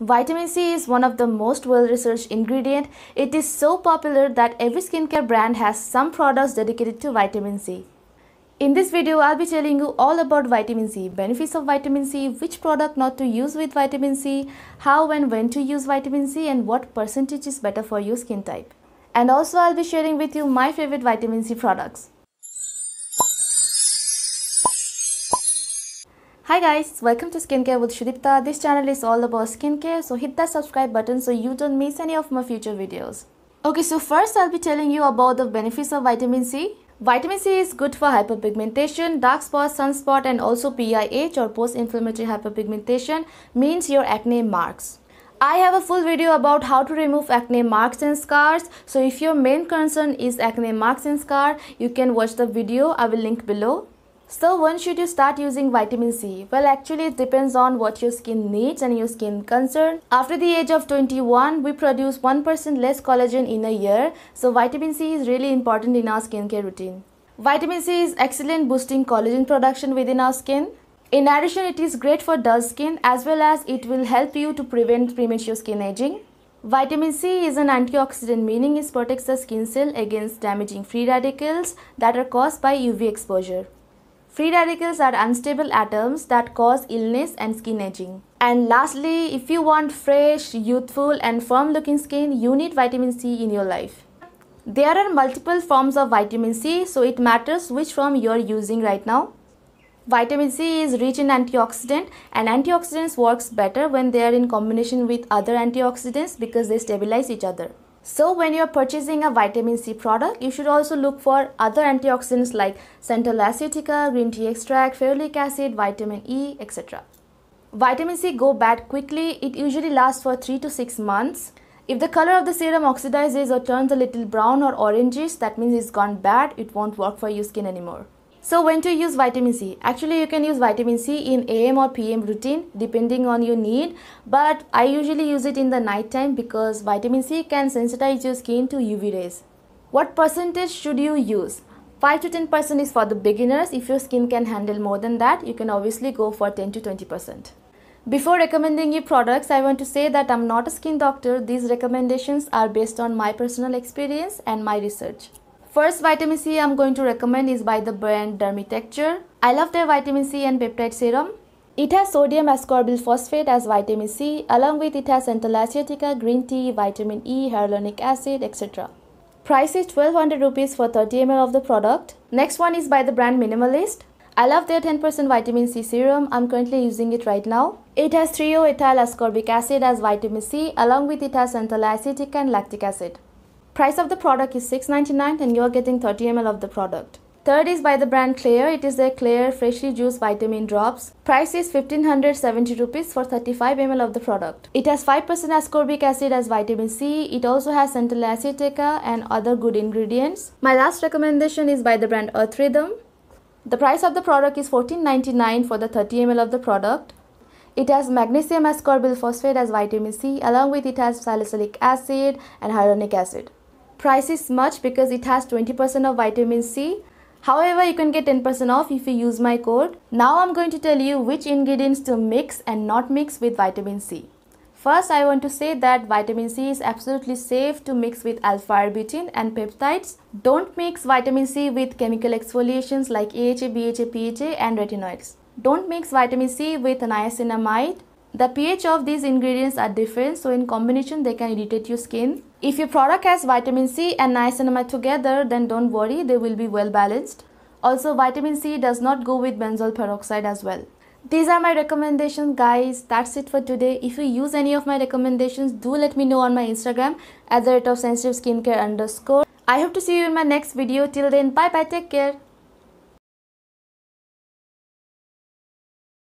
Vitamin C is one of the most well-researched ingredient. It is so popular that every skincare brand has some products dedicated to vitamin C. In this video, I'll be telling you all about vitamin C, benefits of vitamin C, which product not to use with vitamin C, how and when to use vitamin C and what percentage is better for your skin type. And also I'll be sharing with you my favorite vitamin C products. Hi guys, welcome to Skincare with Shudipta. This channel is all about skincare, so hit that subscribe button so you don't miss any of my future videos. Okay, so first I'll be telling you about the benefits of vitamin C. Vitamin C is good for hyperpigmentation, dark spots, sunspot and also PIH or post-inflammatory hyperpigmentation means your acne marks. I have a full video about how to remove acne marks and scars. So if your main concern is acne marks and scar, you can watch the video. I will link below. So when should you start using vitamin C? Well actually it depends on what your skin needs and your skin concern. After the age of 21 we produce 1% less collagen in a year so vitamin C is really important in our skincare routine. Vitamin C is excellent boosting collagen production within our skin. In addition it is great for dull skin as well as it will help you to prevent premature skin aging. Vitamin C is an antioxidant meaning it protects the skin cell against damaging free radicals that are caused by UV exposure. Free radicals are unstable atoms that cause illness and skin aging. And lastly, if you want fresh, youthful and firm looking skin, you need vitamin C in your life. There are multiple forms of vitamin C, so it matters which form you are using right now. Vitamin C is rich in antioxidant and antioxidants works better when they are in combination with other antioxidants because they stabilize each other. So when you're purchasing a vitamin C product, you should also look for other antioxidants like central acetica, green tea extract, ferulic acid, vitamin E, etc. Vitamin C go bad quickly. It usually lasts for 3 to 6 months. If the color of the serum oxidizes or turns a little brown or orangish, that means it's gone bad. It won't work for your skin anymore. So when to use vitamin C? Actually you can use vitamin C in AM or PM routine depending on your need but I usually use it in the night time because vitamin C can sensitize your skin to UV rays. What percentage should you use? 5 to 10% is for the beginners. If your skin can handle more than that, you can obviously go for 10 to 20%. Before recommending you products, I want to say that I'm not a skin doctor. These recommendations are based on my personal experience and my research. First vitamin C I'm going to recommend is by the brand Dermitecture. I love their vitamin C and peptide serum. It has sodium ascorbyl phosphate as vitamin C. Along with it has Centella green tea, vitamin E, hyaluronic acid, etc. Price is 1200 rupees for 30 ml of the product. Next one is by the brand Minimalist. I love their 10% vitamin C serum. I'm currently using it right now. It has 3O ethyl ascorbic acid as vitamin C. Along with it has Centella and lactic acid. Price of the product is $6.99 and you're getting 30 ml of the product. Third is by the brand Clear. It is their Clear Freshly Juice Vitamin Drops. Price is 1570 rupees for 35 ml of the product. It has 5% ascorbic acid as vitamin C. It also has central acetica and other good ingredients. My last recommendation is by the brand Earth Rhythm. The price of the product is 14.99 for the 30 ml of the product. It has magnesium ascorbyl phosphate as vitamin C along with it has salicylic acid and hyaluronic acid price is much because it has 20% of vitamin C. However, you can get 10% off if you use my code. Now I'm going to tell you which ingredients to mix and not mix with vitamin C. First, I want to say that vitamin C is absolutely safe to mix with alpha-arbutin and peptides. Don't mix vitamin C with chemical exfoliations like AHA, BHA, PHA and retinoids. Don't mix vitamin C with niacinamide, the pH of these ingredients are different, so in combination they can irritate your skin. If your product has vitamin C and niacinamide together, then don't worry, they will be well balanced. Also, vitamin C does not go with benzoyl peroxide as well. These are my recommendations guys. That's it for today. If you use any of my recommendations, do let me know on my Instagram at the rate of sensitive skincare underscore. I hope to see you in my next video. Till then, bye bye, take care.